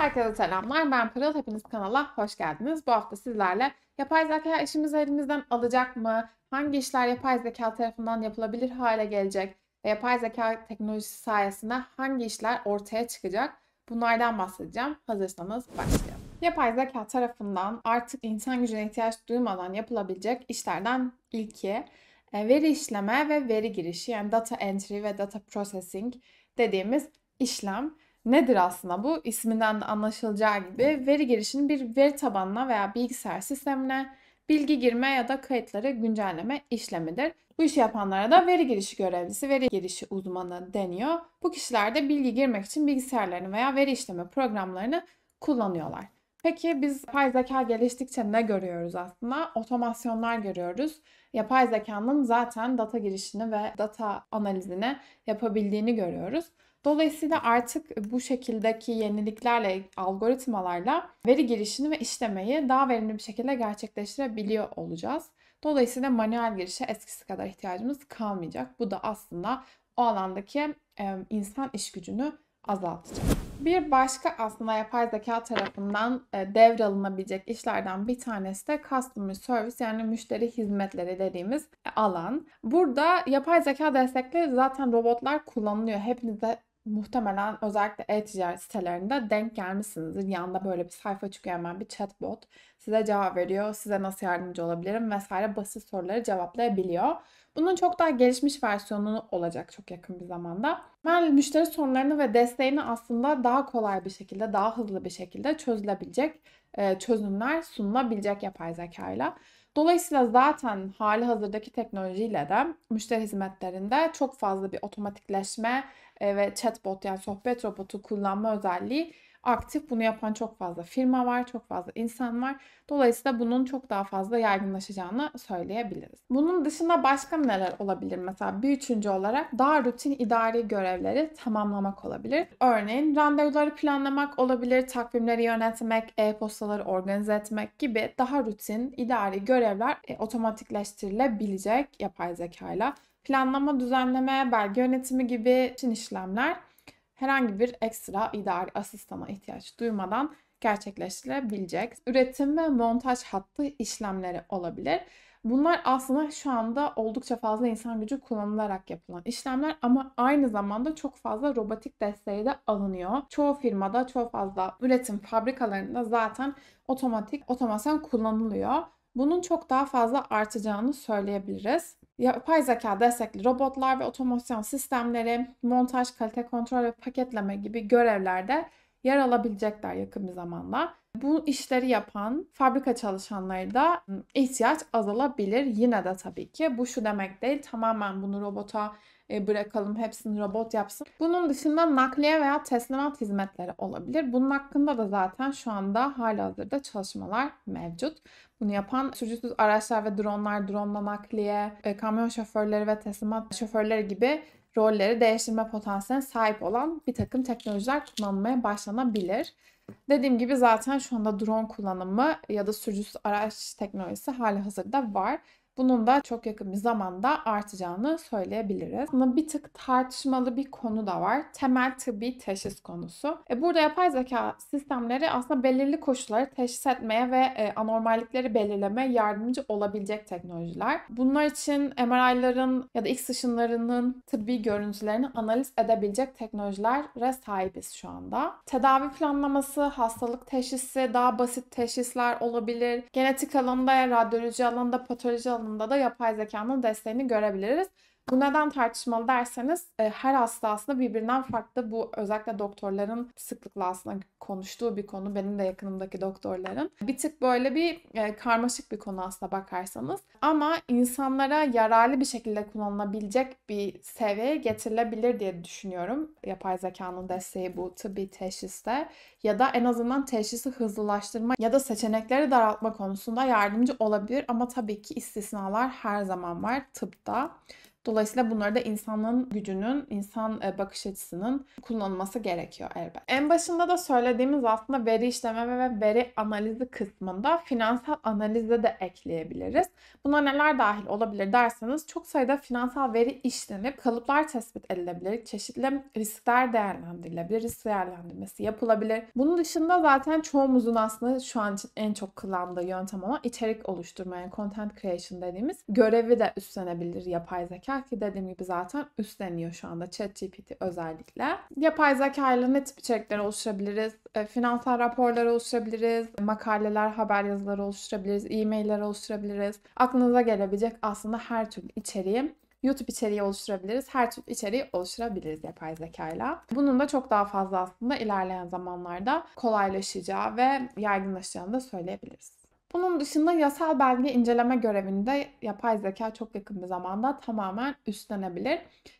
Herkese selamlar. Ben Pırıl. Hepiniz kanala hoş geldiniz. Bu hafta sizlerle yapay zeka işimizi elimizden alacak mı? Hangi işler yapay zeka tarafından yapılabilir hale gelecek? Ve yapay zeka teknolojisi sayesinde hangi işler ortaya çıkacak? Bunlardan bahsedeceğim. Hazırsanız başlayalım. Yapay zeka tarafından artık insan gücüne ihtiyaç duymadan yapılabilecek işlerden ilki e, veri işleme ve veri girişi yani data entry ve data processing dediğimiz işlem. Nedir aslında bu? İsminden anlaşılacağı gibi veri girişinin bir veri tabanına veya bilgisayar sistemine bilgi girme ya da kayıtları güncelleme işlemidir. Bu işi yapanlara da veri girişi görevlisi, veri girişi uzmanı deniyor. Bu kişiler de bilgi girmek için bilgisayarlarını veya veri işleme programlarını kullanıyorlar. Peki biz yapay zeka geliştikçe ne görüyoruz aslında? Otomasyonlar görüyoruz. Yapay zekanın zaten data girişini ve data analizini yapabildiğini görüyoruz. Dolayısıyla artık bu şekildeki yeniliklerle, algoritmalarla veri girişini ve işlemeyi daha verimli bir şekilde gerçekleştirebiliyor olacağız. Dolayısıyla manuel girişe eskisi kadar ihtiyacımız kalmayacak. Bu da aslında o alandaki insan iş gücünü azaltacak. Bir başka aslında yapay zeka tarafından devralınabilecek işlerden bir tanesi de customer service yani müşteri hizmetleri dediğimiz alan. Burada yapay zeka destekli zaten robotlar kullanılıyor. Hepiniz muhtemelen özellikle e-ticaret sitelerinde denk gelmişsinizdir. Yanında böyle bir sayfa çıkıyor hemen bir chatbot. Size cevap veriyor, size nasıl yardımcı olabilirim vesaire basit soruları cevaplayabiliyor. Bunun çok daha gelişmiş versiyonu olacak çok yakın bir zamanda. Ben müşteri sorunlarını ve desteğini aslında daha kolay bir şekilde, daha hızlı bir şekilde çözülebilecek e, çözümler sunulabilecek yapay zeka ile. Dolayısıyla zaten hali hazırdaki teknolojiyle de müşteri hizmetlerinde çok fazla bir otomatikleşme e, ve chatbot yani sohbet robotu kullanma özelliği aktif bunu yapan çok fazla firma var, çok fazla insan var. Dolayısıyla bunun çok daha fazla yaygınlaşacağını söyleyebiliriz. Bunun dışında başka neler olabilir? Mesela bir üçüncü olarak daha rutin idari görevleri tamamlamak olabilir. Örneğin randevuları planlamak olabilir, takvimleri yönetmek, e-postaları organize etmek gibi daha rutin idari görevler e, otomatikleştirilebilecek yapay zekayla planlama, düzenleme, belge yönetimi gibi için işlemler herhangi bir ekstra idari asistana ihtiyaç duymadan gerçekleştirebilecek. Üretim ve montaj hattı işlemleri olabilir. Bunlar aslında şu anda oldukça fazla insan gücü kullanılarak yapılan işlemler ama aynı zamanda çok fazla robotik desteği de alınıyor. Çoğu firmada, çok fazla üretim fabrikalarında zaten otomatik otomasyon kullanılıyor. Bunun çok daha fazla artacağını söyleyebiliriz yapay zeka destekli robotlar ve otomasyon sistemleri, montaj, kalite kontrol ve paketleme gibi görevlerde yer alabilecekler yakın bir zamanda. Bu işleri yapan fabrika çalışanları da ıı, ihtiyaç azalabilir. Yine de tabii ki bu şu demek değil tamamen bunu robota e, bırakalım. Hepsini robot yapsın. Bunun dışında nakliye veya teslimat hizmetleri olabilir. Bunun hakkında da zaten şu anda halihazırda çalışmalar mevcut. Bunu yapan sürücüsüz araçlar ve dronlar, dronla nakliye, e, kamyon şoförleri ve teslimat şoförleri gibi rolleri değiştirme potansiyeline sahip olan bir takım teknolojiler kullanılmaya başlanabilir. Dediğim gibi zaten şu anda drone kullanımı ya da sürücüsüz araç teknolojisi hali hazırda var. Bunun da çok yakın bir zamanda artacağını söyleyebiliriz. Aslında bir tık tartışmalı bir konu da var. Temel tıbbi teşhis konusu. E burada yapay zeka sistemleri aslında belirli koşulları teşhis etmeye ve e, anormallikleri belirleme yardımcı olabilecek teknolojiler. Bunlar için MRI'ların ya da X ışınlarının tıbbi görüntülerini analiz edebilecek teknolojilere sahibiz şu anda. Tedavi planlaması, hastalık teşhisi, daha basit teşhisler olabilir. Genetik alanında, radyoloji alanda patoloji alanında alanında da yapay zekanın desteğini görebiliriz. Bu neden tartışmalı derseniz e, her hasta aslında birbirinden farklı. Bu özellikle doktorların sıklıkla aslında konuştuğu bir konu. Benim de yakınımdaki doktorların. Bir tık böyle bir e, karmaşık bir konu aslında bakarsanız. Ama insanlara yararlı bir şekilde kullanılabilecek bir seviyeye getirilebilir diye düşünüyorum. Yapay zekanın desteği bu tıbbi teşhiste ya da en azından teşhisi hızlılaştırma ya da seçenekleri daraltma konusunda yardımcı olabilir ama tabii ki istisnalar her zaman var tıpta. Dolayısıyla bunları da insanın gücünün, insan e, bakış açısının kullanılması gerekiyor elbet. En başında da söylediğimiz aslında veri işleme ve veri analizi kısmında finansal analize de ekleyebiliriz. Buna neler dahil olabilir derseniz çok sayıda finansal veri işlenip kalıplar tespit edilebilir, çeşitli riskler değerlendirilebilir, risk değerlendirmesi yapılabilir. Bunun dışında zaten çoğumuzun aslında şu an için en çok kullandığı yöntem olan içerik oluşturma yani content creation dediğimiz görevi de üstlenebilir yapay zeka ki dediğim gibi zaten üstleniyor şu anda ChatGPT özellikle. Yapay zeka ile ne tip içerikler oluşturabiliriz? E, finansal raporlar oluşturabiliriz, makaleler, haber yazıları oluşturabiliriz, e-mailler oluşturabiliriz. Aklınıza gelebilecek aslında her türlü içeriği YouTube içeriği oluşturabiliriz. Her türlü içeriği oluşturabiliriz yapay zekayla. Bunun da çok daha fazla aslında ilerleyen zamanlarda kolaylaşacağı ve yaygınlaşacağını da söyleyebiliriz. Bunun dışında yasal belge inceleme görevinde yapay zeka çok yakın bir zamanda tamamen üstlenebilir.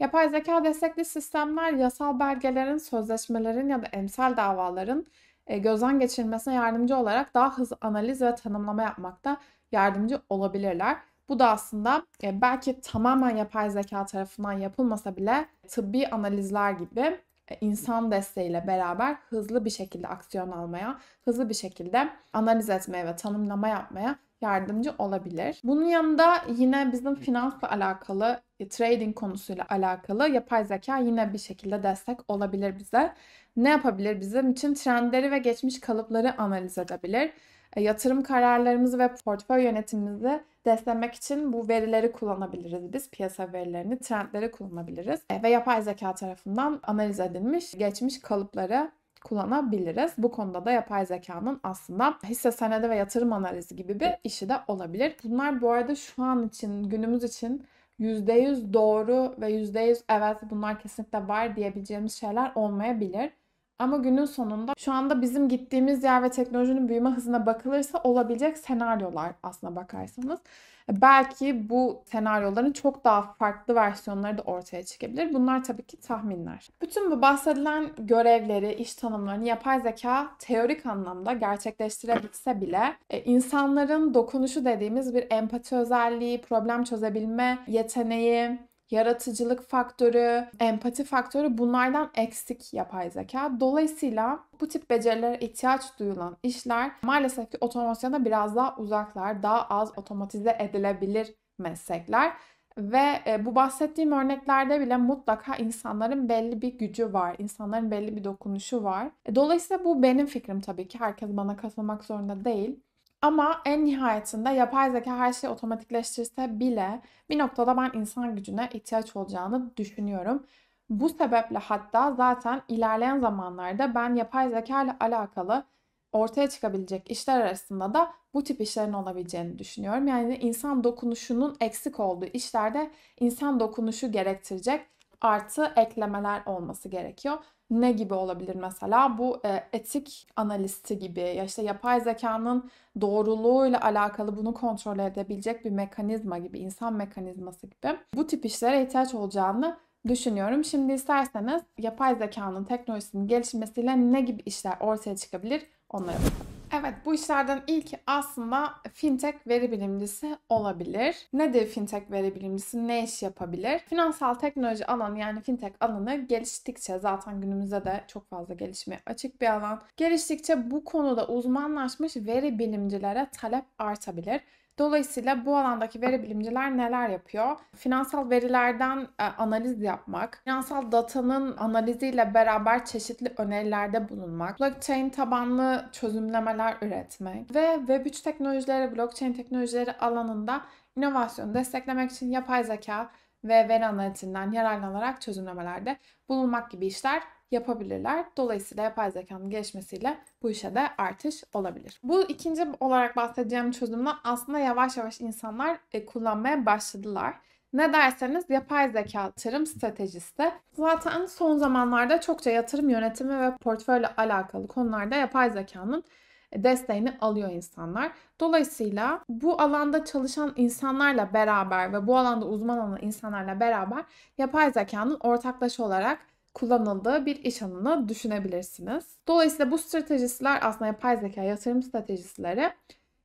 Yapay zeka destekli sistemler yasal belgelerin, sözleşmelerin ya da emsal davaların e, gözden geçirilmesine yardımcı olarak daha hızlı analiz ve tanımlama yapmakta yardımcı olabilirler. Bu da aslında e, belki tamamen yapay zeka tarafından yapılmasa bile tıbbi analizler gibi e, insan desteğiyle beraber hızlı bir şekilde aksiyon almaya, hızlı bir şekilde analiz etmeye ve tanımlama yapmaya yardımcı olabilir. Bunun yanında yine bizim finansla alakalı, e, trading konusuyla alakalı yapay zeka yine bir şekilde destek olabilir bize. Ne yapabilir bizim için? Trendleri ve geçmiş kalıpları analiz edebilir. E, yatırım kararlarımızı ve portföy yönetimimizi desteklemek için bu verileri kullanabiliriz. Biz piyasa verilerini, trendleri kullanabiliriz e, ve yapay zeka tarafından analiz edilmiş geçmiş kalıpları kullanabiliriz. Bu konuda da yapay zekanın aslında hisse senedi ve yatırım analizi gibi bir işi de olabilir. Bunlar bu arada şu an için, günümüz için %100 doğru ve %100 evet bunlar kesinlikle var diyebileceğimiz şeyler olmayabilir. Ama günün sonunda şu anda bizim gittiğimiz yer ve teknolojinin büyüme hızına bakılırsa olabilecek senaryolar aslına bakarsanız. Belki bu senaryoların çok daha farklı versiyonları da ortaya çıkabilir. Bunlar tabii ki tahminler. Bütün bu bahsedilen görevleri, iş tanımlarını yapay zeka teorik anlamda gerçekleştirebilse bile e, insanların dokunuşu dediğimiz bir empati özelliği, problem çözebilme yeteneği, yaratıcılık faktörü, empati faktörü bunlardan eksik yapay zeka. Dolayısıyla bu tip becerilere ihtiyaç duyulan işler maalesef ki otomasyona biraz daha uzaklar, daha az otomatize edilebilir meslekler. Ve e, bu bahsettiğim örneklerde bile mutlaka insanların belli bir gücü var, insanların belli bir dokunuşu var. E, dolayısıyla bu benim fikrim tabii ki. Herkes bana katılmak zorunda değil. Ama en nihayetinde yapay zeka her şeyi otomatikleştirse bile bir noktada ben insan gücüne ihtiyaç olacağını düşünüyorum. Bu sebeple hatta zaten ilerleyen zamanlarda ben yapay zeka ile alakalı ortaya çıkabilecek işler arasında da bu tip işlerin olabileceğini düşünüyorum. Yani insan dokunuşunun eksik olduğu işlerde insan dokunuşu gerektirecek artı eklemeler olması gerekiyor. Ne gibi olabilir mesela? Bu e, etik analisti gibi ya işte yapay zekanın doğruluğuyla alakalı bunu kontrol edebilecek bir mekanizma gibi, insan mekanizması gibi. Bu tip işlere ihtiyaç olacağını düşünüyorum. Şimdi isterseniz yapay zekanın teknolojisinin gelişmesiyle ne gibi işler ortaya çıkabilir onlara bakalım. Evet bu işlerden ilki aslında fintech veri bilimcisi olabilir. Nedir fintech veri bilimcisi? Ne iş yapabilir? Finansal teknoloji alanı yani fintech alanı geliştikçe zaten günümüzde de çok fazla gelişmeye açık bir alan. Geliştikçe bu konuda uzmanlaşmış veri bilimcilere talep artabilir. Dolayısıyla bu alandaki veri bilimciler neler yapıyor? Finansal verilerden e, analiz yapmak, finansal datanın analiziyle beraber çeşitli önerilerde bulunmak, blockchain tabanlı çözümlemeler üretmek ve Web3 teknolojileri, blockchain teknolojileri alanında inovasyonu desteklemek için yapay zeka ve veri analitinden yararlanarak çözümlemelerde bulunmak gibi işler yapabilirler. Dolayısıyla yapay zekanın gelişmesiyle bu işe de artış olabilir. Bu ikinci olarak bahsedeceğim çözümden aslında yavaş yavaş insanlar e, kullanmaya başladılar. Ne derseniz yapay zeka yatırım stratejisti. Zaten son zamanlarda çokça yatırım yönetimi ve portföyle alakalı konularda yapay zekanın e, desteğini alıyor insanlar. Dolayısıyla bu alanda çalışan insanlarla beraber ve bu alanda uzman olan insanlarla beraber yapay zekanın ortaklaşa olarak kullanıldığı bir iş alanı düşünebilirsiniz. Dolayısıyla bu stratejistler aslında yapay zeka yatırım stratejistileri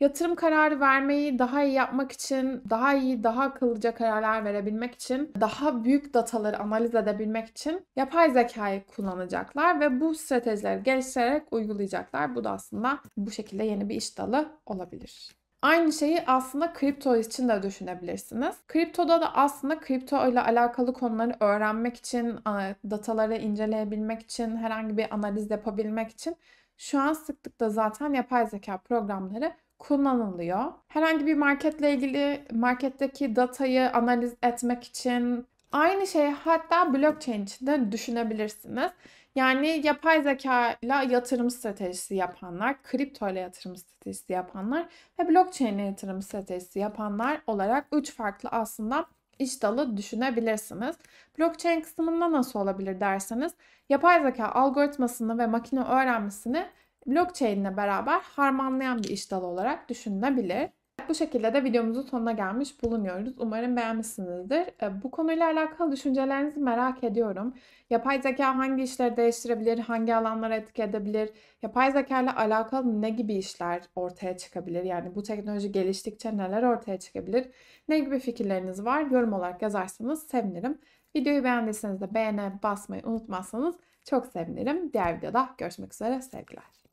yatırım kararı vermeyi daha iyi yapmak için, daha iyi, daha akıllıca kararlar verebilmek için, daha büyük dataları analiz edebilmek için yapay zekayı kullanacaklar ve bu stratejileri geliştirerek uygulayacaklar. Bu da aslında bu şekilde yeni bir iş dalı olabilir. Aynı şeyi aslında kripto için de düşünebilirsiniz. Kriptoda da aslında kripto ile alakalı konuları öğrenmek için, dataları inceleyebilmek için, herhangi bir analiz yapabilmek için şu an sıklıkla zaten yapay zeka programları kullanılıyor. Herhangi bir marketle ilgili marketteki datayı analiz etmek için aynı şeyi hatta blockchain için de düşünebilirsiniz. Yani yapay zeka ile yatırım stratejisi yapanlar, kripto ile yatırım stratejisi yapanlar ve blockchain ile yatırım stratejisi yapanlar olarak 3 farklı aslında iş dalı düşünebilirsiniz. Blockchain kısmında nasıl olabilir derseniz yapay zeka algoritmasını ve makine öğrenmesini blockchain ile beraber harmanlayan bir iş dalı olarak düşünülebilir. Bu şekilde de videomuzun sonuna gelmiş bulunuyoruz. Umarım beğenmişsinizdir. Ee, bu konuyla alakalı düşüncelerinizi merak ediyorum. Yapay zeka hangi işleri değiştirebilir, hangi alanlara etki edebilir, yapay zeka ile alakalı ne gibi işler ortaya çıkabilir? Yani bu teknoloji geliştikçe neler ortaya çıkabilir? Ne gibi fikirleriniz var? Yorum olarak yazarsanız sevinirim. Videoyu beğendiyseniz de beğene basmayı unutmazsanız çok sevinirim. Diğer videoda görüşmek üzere. Sevgiler.